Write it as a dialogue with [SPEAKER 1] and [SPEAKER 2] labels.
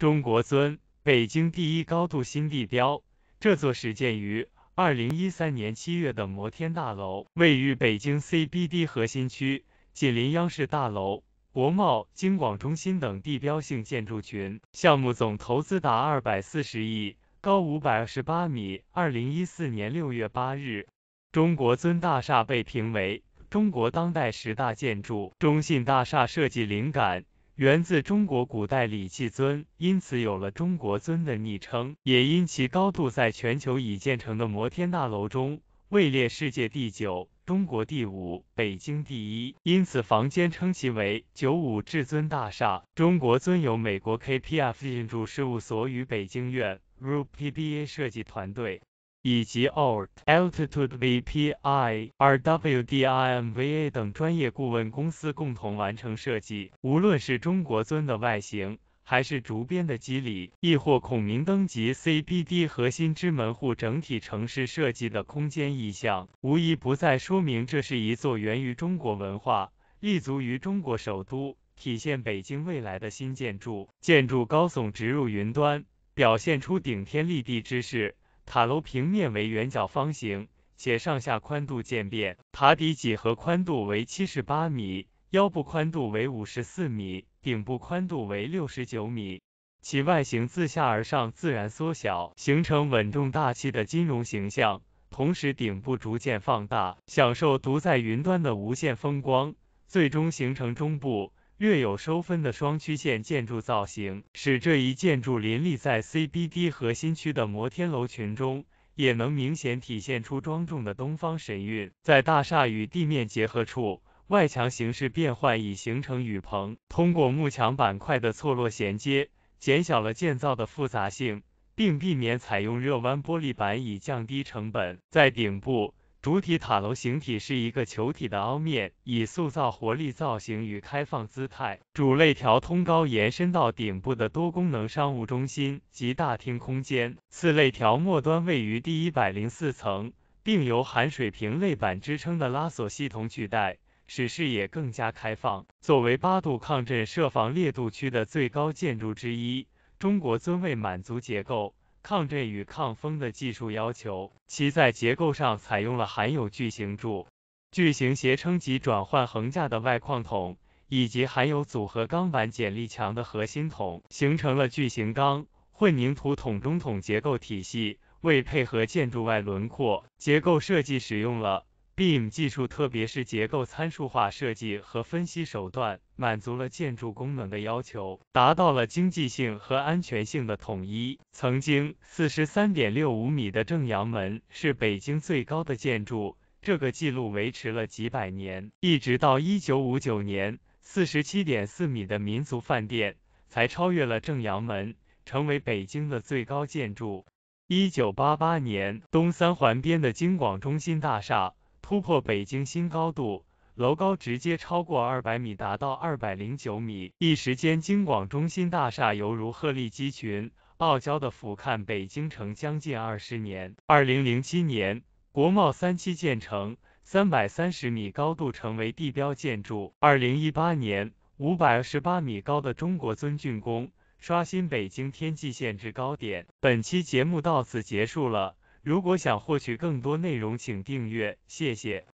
[SPEAKER 1] 中国尊，北京第一高度新地标。这座始建于二零一三年七月的摩天大楼，位于北京 CBD 核心区，紧邻央视大楼、国贸、京广中心等地标性建筑群。项目总投资达二百四十亿，高五百二十八米。二零一四年六月八日，中国尊大厦被评为中国当代十大建筑。中信大厦设计灵感。源自中国古代礼器尊，因此有了中国尊的昵称，也因其高度在全球已建成的摩天大楼中位列世界第九、中国第五、北京第一，因此房间称其为九五至尊大厦。中国尊由美国 KPF 建筑事务所与北京院 RUPBA 设计团队。以及 Altitude VPI、RWDIMVA 等专业顾问公司共同完成设计。无论是中国尊的外形，还是竹编的肌理，亦或孔明灯及 CBD 核心之门户整体城市设计的空间意象，无疑不再说明这是一座源于中国文化、立足于中国首都、体现北京未来的新建筑。建筑高耸直入云端，表现出顶天立地之势。塔楼平面为圆角方形，且上下宽度渐变。塔底几何宽度为七十八米，腰部宽度为五十四米，顶部宽度为六十九米。其外形自下而上自然缩小，形成稳重大气的金融形象。同时，顶部逐渐放大，享受独在云端的无限风光，最终形成中部。略有收分的双曲线建筑造型，使这一建筑林立在 CBD 核心区的摩天楼群中，也能明显体现出庄重的东方神韵。在大厦与地面结合处，外墙形式变换已形成雨棚，通过幕墙板块的错落衔接，减小了建造的复杂性，并避免采用热弯玻璃板以降低成本。在顶部。主体塔楼形体是一个球体的凹面，以塑造活力造型与开放姿态。主肋条通高延伸到顶部的多功能商务中心及大厅空间，次肋条末端位于第一百零四层，并由含水平肋板支撑的拉索系统取代，使视野更加开放。作为八度抗震设防烈度区的最高建筑之一，中国尊为满足结构。抗震与抗风的技术要求，其在结构上采用了含有巨型柱、巨型斜撑及转换横架的外框筒，以及含有组合钢板剪力墙的核心筒，形成了巨型钢混凝土筒中筒结构体系。为配合建筑外轮廓结构设计，使用了。BIM 技术，特别是结构参数化设计和分析手段，满足了建筑功能的要求，达到了经济性和安全性的统一。曾经四十三点六五米的正阳门是北京最高的建筑，这个记录维持了几百年，一直到一九五九年四十七点四米的民族饭店才超越了正阳门，成为北京的最高建筑。一九八八年东三环边的京广中心大厦。突破北京新高度，楼高直接超过二百米，达到二百零九米，一时间京广中心大厦犹如鹤立鸡群，傲娇的俯瞰北京城将近二十年。二零零七年，国贸三期建成，三百三十米高度成为地标建筑。二零一八年，五百二十八米高的中国尊竣工，刷新北京天际线制高点。本期节目到此结束了。如果想获取更多内容，请订阅，谢谢。